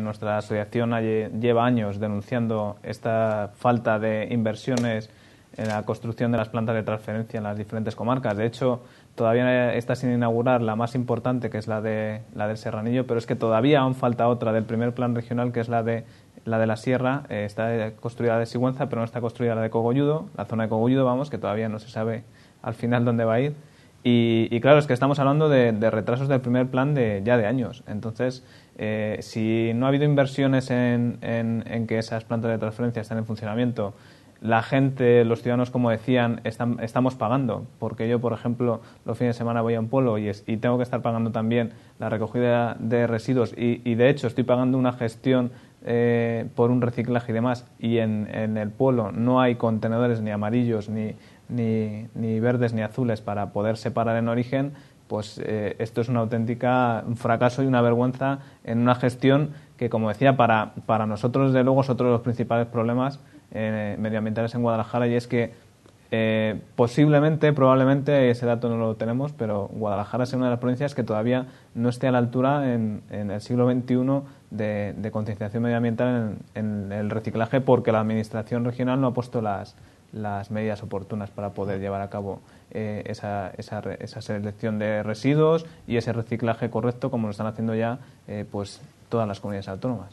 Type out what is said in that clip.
Nuestra asociación lleva años denunciando esta falta de inversiones en la construcción de las plantas de transferencia en las diferentes comarcas. De hecho, todavía está sin inaugurar la más importante, que es la, de, la del Serranillo, pero es que todavía aún falta otra del primer plan regional, que es la de la, de la Sierra. Eh, está construida la de Sigüenza, pero no está construida la de Cogolludo, la zona de Cogolludo, vamos, que todavía no se sabe al final dónde va a ir. Y, claro, es que estamos hablando de, retrasos del primer plan de ya de años. Entonces, eh, si no ha habido inversiones en, que esas plantas de transferencia estén en funcionamiento, la gente, los ciudadanos, como decían, estamos pagando. Porque yo, por ejemplo, los fines de semana voy a un pueblo y, y tengo que estar pagando también la recogida de residuos y, y, de hecho, estoy pagando una gestión eh, por un reciclaje y demás, y en, en, el pueblo no hay contenedores ni amarillos, ni, ni, verdes, ni azules para poder separar en origen, pues eh, esto es una auténtica fracaso y una vergüenza en una gestión que, como decía, para, para nosotros, de luego, es otro de los principales problemas eh, medioambientales en Guadalajara y es que eh, posiblemente, probablemente, ese dato no lo tenemos, pero Guadalajara es una de las provincias que todavía no esté a la altura en, el siglo XXI de, concienciación medioambiental en, el reciclaje porque la Administración regional no ha puesto las, las medidas oportunas para poder llevar a cabo eh, esa, selección de residuos y ese reciclaje correcto como lo están haciendo ya eh, pues todas las comunidades autónomas.